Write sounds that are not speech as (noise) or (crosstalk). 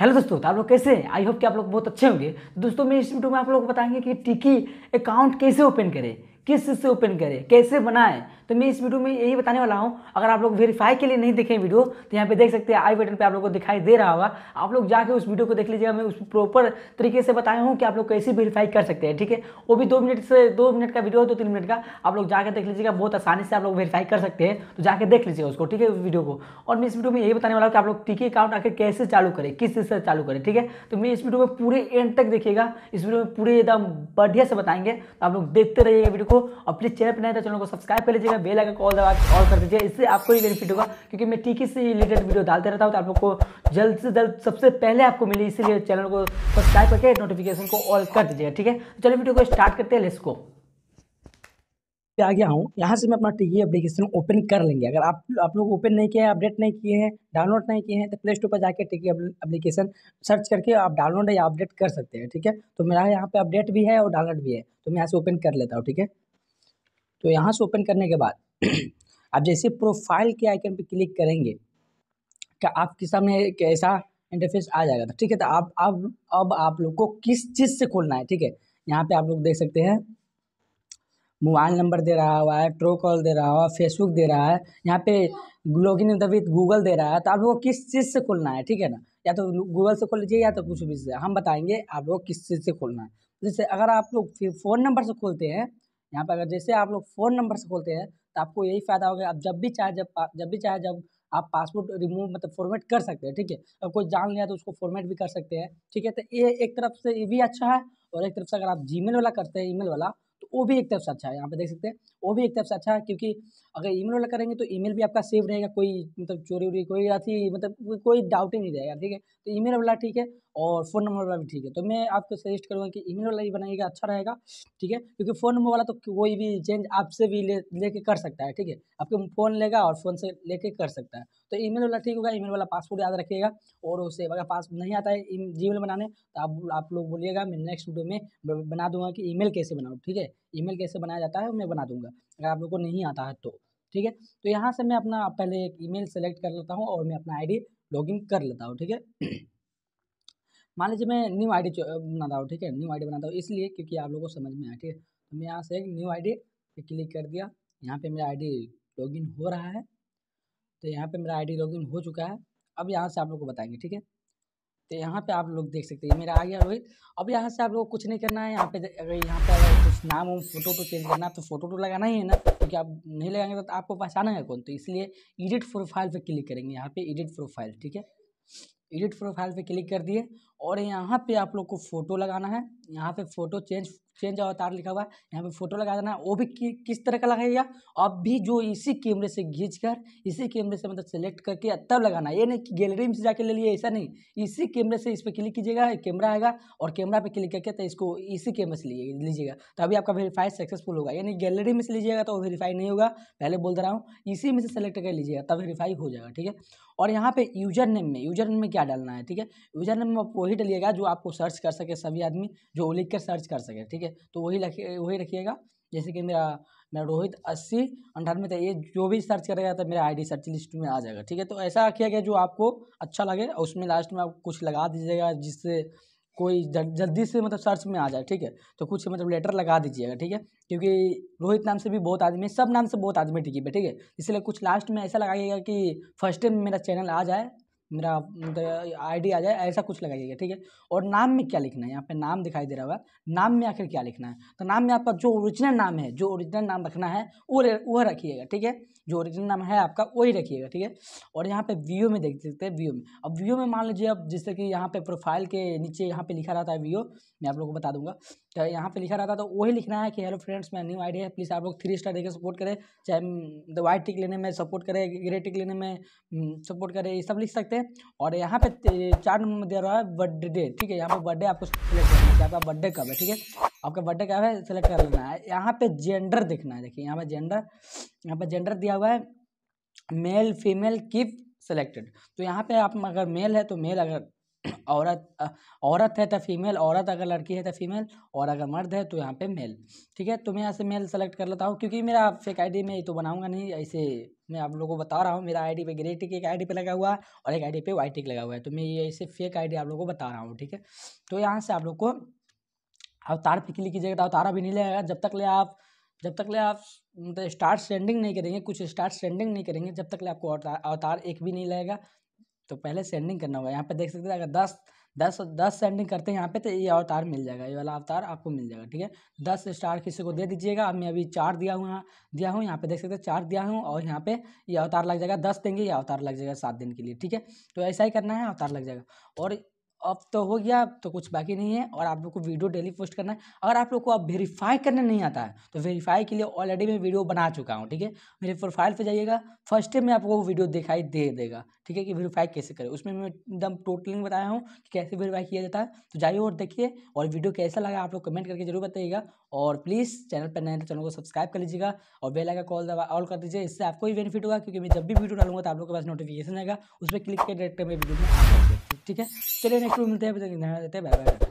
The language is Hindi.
हेलो दोस्तों तो आप लोग कैसे हैं आई होप कि आप लोग बहुत अच्छे होंगे दोस्तों मैं इस वीडियो में आप लोग को बताएंगे कि टिकी अकाउंट कैसे ओपन करें किस चीज़ से ओपन करें कैसे बनाएं तो मैं इस वीडियो में यही बताने वाला हूं अगर आप लोग वेरीफाई के लिए नहीं देखें वीडियो तो यहाँ पे देख सकते हैं आई बटन पे आप लोगों को दिखाई दे रहा होगा आप लोग जाके उस वीडियो को देख लीजिएगा मैं उस प्रॉपर तरीके से बताया हूँ कि आप लोग कैसे वेरीफाई कर सकते हैं ठीक है वो भी दो मिनट से दो मिनट का वीडियो है दो तीन मिनट का आप लोग जाकर देख लीजिएगा बहुत आसानी से आप लोग वेरीफाई कर सकते हैं तो जाकर देख लीजिएगा उसको ठीक है उस वीडियो को और मैं इस वीडियो में यही बताने वाला हूँ कि आप लोग टीके अकाउंट आकर कैसे चालू करें किस चीज़ से चालू करें ठीक है तो मैं इस वीडियो में पूरे एंड तक देखिएगा इस वीडियो में पूरे एकदम बढ़िया से बताएंगे तो आप लोग देखते रहिएगा वीडियो को और प्लीज़ चैनल पर नहीं तो चैनल को सब्सक्राइब कर लीजिएगा बेल आइकन कॉल दबा कॉल कर दीजिए इससे आपको ही बेनिफिट होगा क्योंकि मैं टीके से रिलेटेड वीडियो डालते रहता हूँ तो आप लोग को जल्द से जल्द सबसे पहले आपको मिली इसीलिए चैनल को सब्सक्राइब करके नोटिफिकेशन को ऑल कर दीजिएगा ठीक है तो चलिए वीडियो को स्टार्ट करते हैं लेट्स को आ गया हूँ यहाँ से मैं अपना टी एप्लीकेशन ओपन कर लेंगे अगर आप आप लोग ओपन नहीं किए हैं अपडेट नहीं किए हैं डाउनलोड नहीं किए हैं तो प्ले स्टोर पर जाकर टी एप्लीकेशन सर्च करके आप डाउनलोड या अपडेट कर सकते हैं ठीक है तो मेरा यहाँ पे अपडेट भी है और डाउनलोड भी है तो मैं यहाँ से ओपन कर लेता हूँ ठीक है तो यहाँ से ओपन करने के बाद (clears throat) आप जैसे प्रोफाइल के आइकन पर क्लिक करेंगे तो आपके सामने एक ऐसा इंटरफेस आ जाएगा तो ठीक है तो आप अब अब आप लोग को किस चीज़ से खोलना है ठीक है यहाँ पे आप लोग देख सकते हैं मोबाइल नंबर दे रहा हुआ है ट्रो कॉल दे रहा हुआ है फेसबुक दे रहा है यहाँ पे लॉगिन विद गूगल दे रहा है तो आप लोग को किस चीज़ से खोलना है ठीक है ना या तो गूगल से खोल लीजिए या तो कुछ भी से हम बताएंगे आप लोग किस चीज़ से खोलना है जैसे अगर आप लोग फ़ोन नंबर से खोलते हैं यहाँ पर अगर जैसे आप लोग फ़ोन नंबर से खोलते हैं तो आपको यही फ़ायदा होगा आप जब भी चाहे जब जब भी चाहे जब आप पासपोर्ट रिमूव मतलब फॉर्मेट कर सकते हैं ठीक है अगर कोई जान लिया तो उसको फॉर्मेट भी कर सकते हैं ठीक है तो ये एक तरफ से ये भी अच्छा है और एक तरफ से अगर आप जीमेल वाला करते हैं ईमेल वाला वो भी एक तरफ से अच्छा है यहाँ पे देख सकते हैं वो भी एक तरफ से अच्छा है क्योंकि अगर ईमेल वाला करेंगे तो ईमेल भी आपका सेव रहेगा कोई मतलब चोरी उरी कोई अथी मतलब कोई डाउट ही नहीं रहेगा ठीक है तो ईमेल वाला ठीक है और फ़ोन नंबर वाला भी ठीक है तो मैं आपको सजेस्ट करूँगा कि ईमेल वाला ही बनाइएगा अच्छा रहेगा ठीक है क्योंकि फ़ोन नंबर वाला तो कोई भी चेंज आपसे भी ले लेके कर सकता है ठीक है आपके फ़ोन लेगा और फ़ोन से लेके कर सकता है तो ईमेल वाला ठीक होगा ईमेल वाला पासवर्ड याद रखिएगा और उसे अगर पास नहीं आता है जीमेल बनाने तो आप आप लोग बोलिएगा मैं नेक्स्ट वीडियो में बना दूंगा कि ईमेल कैसे बनाऊँ ठीक है ईमेल कैसे बनाया जाता है मैं बना दूंगा अगर आप लोग को नहीं आता है तो ठीक है तो यहाँ से मैं अपना पहले एक ईमेल सेलेक्ट कर लेता हूँ और मैं अपना आई लॉगिन कर लेता हूँ ठीक है (clears throat) मान लीजिए मैं न्यू आईडी बनाता हूँ ठीक है न्यू आईडी बनाता हूँ इसलिए क्योंकि आप लोगों को समझ में आया ठीक है तो मैं यहाँ से एक न्यू आईडी डी क्लिक कर दिया यहाँ पे मेरा आईडी लॉग हो रहा है तो यहाँ पे मेरा आईडी लॉगिन हो चुका है अब यहाँ से आप लोग को बताएंगे ठीक है तो यहाँ पे आप लोग देख सकते हैं मेरा आ गया रोहित अब यहाँ से आप लोग कुछ नहीं करना है यहाँ पे अगर यहाँ पे अगर कुछ नाम वो फोटो तो चेंज करना है तो फोटो तो लगाना ही है ना क्योंकि आप नहीं लगाएंगे तो, आपको पहचाना है कौन तो इसलिए एडिट प्रोफाइल पर क्लिक करेंगे यहाँ पर एडिट प्रोफाइल ठीक है एडिट प्रोफाइल पर क्लिक कर दिए और यहाँ पे आप लोग को फोटो लगाना है यहाँ पे फोटो चेंज चेंज अवतार लिखा हुआ है यहाँ पे फोटो लगा देना है वो भी कि, किस तरह का लगाइएगा अब भी जो इसी कैमरे से घींच कर इसी कैमरे से मतलब सेलेक्ट करके तब लगाना ये नहीं कि गैलरी में से जाके ले लिए ऐसा नहीं इसी कैमरे से इस पर क्लिक कीजिएगा कैमरा आएगा और कैमरा पे क्लिक करके तो इसको इसी कैमरे से लीजिएगा तो अभी आपका वेरीफाई सक्सेसफुल होगा यानी गैलरी में से लीजिएगा तो वेरीफाई नहीं होगा पहले बोल रहा हूँ इसी में से सेलेक्ट कर लीजिएगा तब वेरीफाई हो जाएगा ठीक है और यहाँ पे यूजर नेम में यूजर नेम में क्या डालना है ठीक है यूजर नेम में आप वही डलिएगा जो आपको सर्च कर सके सभी आदमी जो लिख कर सर्च कर सके ठीक है तो वही वही रखिएगा जैसे कि मेरा मेरा रोहित अस्सी अंठानवे था ये जो भी सर्च करेगा तो मेरा आईडी सर्च लिस्ट में आ जाएगा ठीक है तो ऐसा किया गया जो आपको अच्छा लगे और उसमें लास्ट में आप कुछ लगा दीजिएगा जिससे कोई जल्दी से मतलब सर्च में आ जाए ठीक है तो कुछ मतलब लेटर लगा दीजिएगा ठीक है क्योंकि रोहित नाम से भी बहुत आदमी सब नाम से बहुत आदमी टिकी पे ठीक है इसलिए कुछ लास्ट में ऐसा लगाइएगा कि फर्स्ट टाइम मेरा चैनल आ जाए मेरा आईडी आ जाए ऐसा कुछ लगाइएगा ठीक है और नाम में क्या लिखना है यहाँ पे नाम दिखाई दे रहा है नाम में आखिर क्या लिखना है तो नाम में आपका जो ओरिजिनल नाम है जो ओरिजिनल नाम रखना है वो वह रखिएगा ठीक है जो ओरिजिनल नाम है आपका वही रखिएगा ठीक है और यहाँ पे वीओ में देख सकते हैं वीओ में अब वीओ में मान लीजिए अब जैसे कि यहाँ पे प्रोफाइल के नीचे यहाँ पे लिखा रहता है वीओ मैं आप लोगों को बता दूंगा तो यहाँ पे लिखा रहता है तो वही लिखना है कि हेलो फ्रेंड्स मैं न्यू आइडिया है प्लीज़ आप लोग थ्री स्टार देकर सपोर्ट करें चाहे वाइट हम्म, टिक लेने में सपोर्ट करें ग्रे टिक लेने में सपोर्ट हम्म, करें ये सब लिख सकते हैं है और यहाँ पे चार नंबर दे रहा है बर्थडे ठीक है यहाँ पे बर्थडे आपको सेलेक्ट करना है आपका बर्थडे कब है ठीक है आपका बर्थडे कब है सेलेक्ट कर लेना है यहाँ पे जेंडर देखना है देखिए यहाँ पे जेंडर यहाँ पे जेंडर दिया हुआ है मेल फीमेल किप सेलेक्टेड तो यहाँ पे आप अगर मेल है तो मेल अगर औरत औरत है तो फीमेल औरत अगर लड़की है तो फीमेल और अगर मर्द है तो यहाँ पे मेल ठीक है तो मैं यहाँ से मेल सेलेक्ट कर लेता हूँ क्योंकि मेरा फेक आईडी में तो बनाऊँगा नहीं ऐसे मैं आप लोगों को बता रहा हूँ मेरा आईडी पे ग्रे टिक एक आईडी पे लगा हुआ है और एक डी पे वाई टिक लगा हुआ है तो मैं ये ऐसे फेक डी आप लोगों को बता रहा हूँ ठीक है तो यहाँ से आप लोग को अवतार पे क्लिक कीजिएगा तो अवतार अभी नहीं लगेगा जब तक ले आप जब तक ले आप मतलब स्टार्ट सेंडिंग नहीं करेंगे कुछ स्टार्ट सेंडिंग नहीं करेंगे जब तक ले आपको अवतार एक भी नहीं लगेगा तो पहले सेंडिंग करना होगा यहाँ पे देख सकते हैं अगर दस दस दस सेंडिंग करते हैं यहाँ पे तो ये अवतार मिल जाएगा ये वाला अवतार आपको मिल जाएगा ठीक है दस स्टार किसी को दे दीजिएगा अब मैं अभी चार दिया हूँ यहाँ दिया हूँ यहाँ पे देख सकते हैं चार दिया हूँ और यहाँ पे ये अवतार लग जाएगा दस देंगे ये अवतार लग जाएगा सात दिन के लिए ठीक है तो ऐसा ही करना है अवतार लग जाएगा और अब तो हो गया तो कुछ बाकी नहीं है और आप लोग को वीडियो डेली पोस्ट करना है अगर आप लोग को अब वेरीफाई करने नहीं आता है तो वेरीफाई के लिए ऑलरेडी मैं वीडियो बना चुका हूँ ठीक है मेरे प्रोफाइल पे जाइएगा फर्स्ट टाइम आपको वो वीडियो दिखाई दे देगा ठीक है कि वेरीफाई कैसे करें उसमें मैं एकदम टोटलिंग बताया हूँ कि कैसे वेरीफाई किया जाता है तो जाइए और देखिए और वीडियो कैसा लगा आप लोग कमेंट करके जरूर बताइएगा और प्लीज़ चैनल पर नए तो चैनल को सब्सक्राइब कर लीजिएगा और बेल आइकन कॉल दबा ऑल कर दीजिए इससे आपको ही बेनिफिट होगा क्योंकि मैं जब भी वीडियो डालूंगा तो आप लोग के पास नोटिफिकेशन आएगा उस पर क्लिक करके डायरेक्ट मैं वीडियो में ठीक है चलिए नेक्स्ट मिलते हैं नया रहते हैं बाय बाय